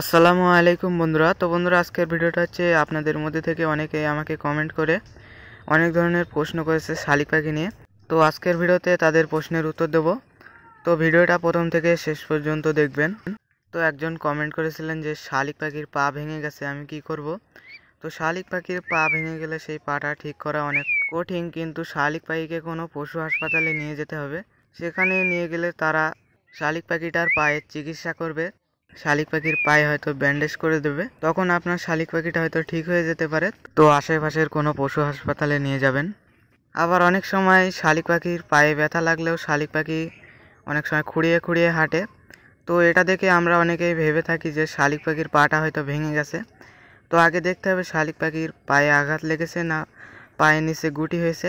আসসালামু আলাইকুম বন্ধুরা তো বন্ধুরা আজকের ভিডিওটা হচ্ছে আপনাদের মধ্যে থেকে অনেকে আমাকে কমেন্ট করে অনেক ধরনের প্রশ্ন করেছে শালিক পাখি নিয়ে তো আজকের ভিডিওতে তাদের প্রশ্নের উত্তর দেব তো ভিডিওটা প্রথম থেকে শেষ পর্যন্ত দেখবেন তো একজন কমেন্ট করেছিলেন যে শালিক পাখির পা ভেঙে গেছে আমি কি করব। তো শালিক পাখির পা ভেঙে গেলে সেই পাটা ঠিক করা অনেক কঠিন কিন্তু শালিক পাখিকে কোনো পশু হাসপাতালে নিয়ে যেতে হবে সেখানে নিয়ে গেলে তারা শালিক পাখিটার পায়ের চিকিৎসা করবে শালিক পাখির পায়ে হয়তো ব্যান্ডেজ করে দেবে তখন আপনার শালিক পাখিটা হয়তো ঠিক হয়ে যেতে পারে তো আশেপাশের কোনো পশু হাসপাতালে নিয়ে যাবেন আবার অনেক সময় শালিক পাখির পায়ে ব্যথা লাগলেও শালিক পাখি অনেক সময় খুঁড়িয়ে খুঁড়িয়ে হাঁটে তো এটা দেখে আমরা অনেকেই ভেবে থাকি যে শালিক পাখির পাটা হয়তো ভেঙে গেছে তো আগে দেখতে হবে শালিক পাখির পায়ে আঘাত লেগেছে না পায়ের নিচে গুটি হয়েছে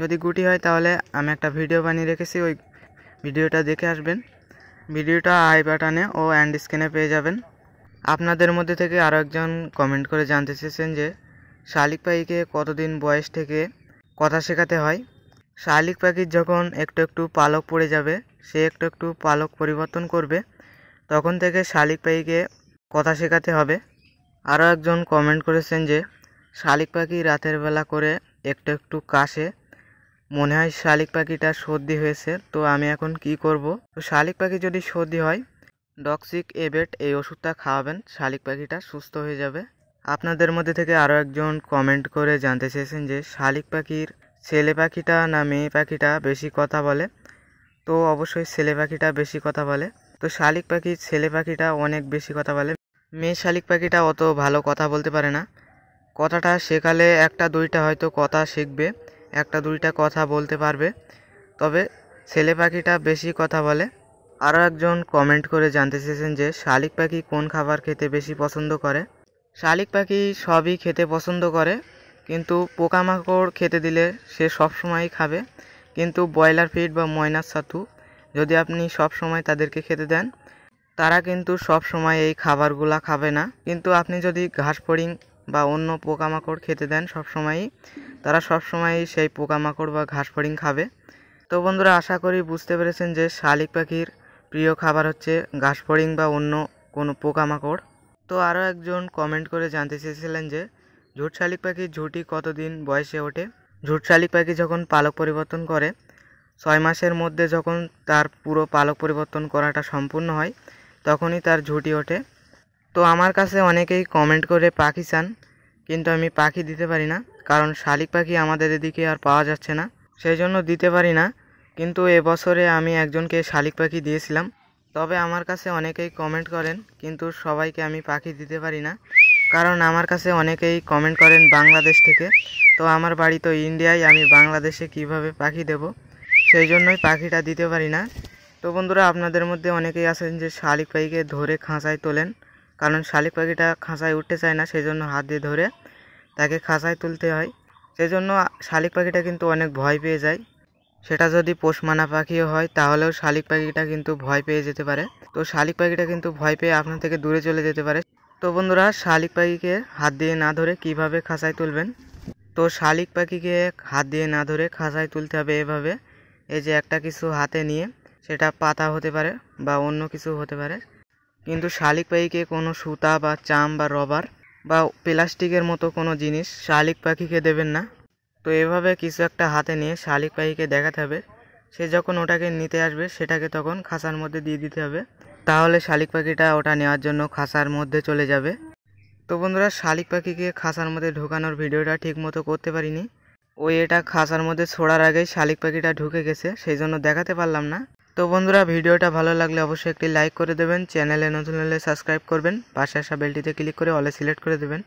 যদি গুটি হয় তাহলে আমি একটা ভিডিও বানিয়ে রেখেছি ওই ভিডিওটা দেখে আসবেন ভিডিওটা আই বাটনে ও অ্যান্ড স্ক্রিনে পেয়ে যাবেন আপনাদের মধ্যে থেকে আরও একজন কমেন্ট করে জানতে চেয়েছেন যে শালিক পাখিকে কতদিন বয়স থেকে কথা শেখাতে হয় শালিক পাখির যখন একটু একটু পালক পড়ে যাবে সে একটু একটু পালক পরিবর্তন করবে তখন থেকে শালিক পাখিকে কথা শেখাতে হবে আরও একজন কমেন্ট করেছেন যে শালিক পাখি রাতের বেলা করে একটু একটু কাশে মনে হয় শালিক পাখিটা সর্দি হয়েছে তো আমি এখন কি করব তো শালিক পাখি যদি সর্দি হয় ডক্সিক এবেট এই ওষুধটা খাওয়াবেন শালিক পাখিটা সুস্থ হয়ে যাবে আপনাদের মধ্যে থেকে আরও একজন কমেন্ট করে জানতে চেয়েছেন যে শালিক পাখির ছেলে পাখিটা না মেয়ে পাখিটা বেশি কথা বলে তো অবশ্যই ছেলে পাখিটা বেশি কথা বলে তো শালিক পাখির ছেলে পাখিটা অনেক বেশি কথা বলে মেয়ে শালিক পাখিটা অত ভালো কথা বলতে পারে না কথাটা শেখালে একটা দুইটা হয়তো কথা শিখবে একটা দুইটা কথা বলতে পারবে তবে ছেলে পাখিটা বেশি কথা বলে আরও একজন কমেন্ট করে জানতে চেয়েছেন যে শালিক পাখি কোন খাবার খেতে বেশি পছন্দ করে শালিক পাখি সবই খেতে পছন্দ করে কিন্তু পোকামাকড় খেতে দিলে সে সবসময়ই খাবে কিন্তু ব্রয়লার ফিড বা ময়নার ছাতু যদি আপনি সব সময় তাদেরকে খেতে দেন তারা কিন্তু সব সময় এই খাবারগুলো খাবে না কিন্তু আপনি যদি ঘাস ফড়িং বা অন্য পোকামাকড় খেতে দেন সবসময়ই তারা সময় সেই পোকামাকড় বা ঘাস ফড়িং খাবে তো বন্ধুরা আশা করি বুঝতে পেরেছেন যে শালিক পাখির প্রিয় খাবার হচ্ছে ঘাস ফড়িং বা অন্য কোনো পোকামাকড় তো আরও একজন কমেন্ট করে জানতে চেয়েছিলেন যে ঝুট শালিক পাখির ঝুটি কতদিন বয়সে ওঠে ঝুট শালিক পাখি যখন পালক পরিবর্তন করে ছয় মাসের মধ্যে যখন তার পুরো পালক পরিবর্তন করাটা সম্পূর্ণ হয় তখনই তার ঝুটি ওঠে তো আমার কাছে অনেকেই কমেন্ট করে পাখি চান কিন্তু আমি পাখি দিতে পারি না কারণ শালিক পাখি আমাদের এদিকে আর পাওয়া যাচ্ছে না সেই জন্য দিতে পারি না কিন্তু এবছরে আমি একজনকে শালিক পাখি দিয়েছিলাম তবে আমার কাছে অনেকেই কমেন্ট করেন কিন্তু সবাইকে আমি পাখি দিতে পারি না কারণ আমার কাছে অনেকেই কমেন্ট করেন বাংলাদেশ থেকে তো আমার বাড়ি তো ইন্ডিয়ায় আমি বাংলাদেশে কিভাবে পাখি দেব সেই জন্যই পাখিটা দিতে পারি না তো বন্ধুরা আপনাদের মধ্যে অনেকেই আছেন যে শালিক পাখিকে ধরে খাঁচায় তোলেন কারণ শালিক পাখিটা খাঁচায় উঠতে চায় না সেই জন্য হাত দিয়ে ধরে তাকে খাঁচায় তুলতে হয় সেজন্য শালিক পাখিটা কিন্তু অনেক ভয় পেয়ে যায় সেটা যদি পোষ মানা পাখিও হয় তাহলেও শালিক পাখিটা কিন্তু ভয় পেয়ে যেতে পারে তো শালিক পাখিটা কিন্তু ভয় পেয়ে আপনার থেকে দূরে চলে যেতে পারে তো বন্ধুরা শালিক পাখিকে হাত দিয়ে না ধরে কিভাবে খাঁচায় তুলবেন তো শালিক পাখিকে হাত দিয়ে না ধরে খাঁচায় তুলতে হবে এভাবে এই যে একটা কিছু হাতে নিয়ে সেটা পাতা হতে পারে বা অন্য কিছু হতে পারে কিন্তু শালিক পাখিকে কোনো সুতা বা চাম বা রবার বা প্লাস্টিকের মতো কোনো জিনিস শালিক পাখিকে দেবেন না তো এভাবে কিছু একটা হাতে নিয়ে শালিক পাখিকে দেখাতে হবে সে যখন ওটাকে নিতে আসবে সেটাকে তখন খাসার মধ্যে দিয়ে দিতে হবে তাহলে শালিক পাখিটা ওটা নেওয়ার জন্য খাসার মধ্যে চলে যাবে তো বন্ধুরা শালিক পাখিকে খাসার মধ্যে ঢোকানোর ভিডিওটা ঠিকমতো করতে পারিনি ওই এটা খাসার মধ্যে ছোড়ার আগেই শালিক পাখিটা ঢুকে গেছে সেই জন্য দেখাতে পারলাম না তো বন্ধুরা ভিডিওটা ভালো লাগলে অবশ্যই একটি লাইক করে দেবেন চ্যানেলে নতুন হলে সাবস্ক্রাইব করবেন পাশে আসা বেলটিতে ক্লিক করে অলে সিলেক্ট করে দেবেন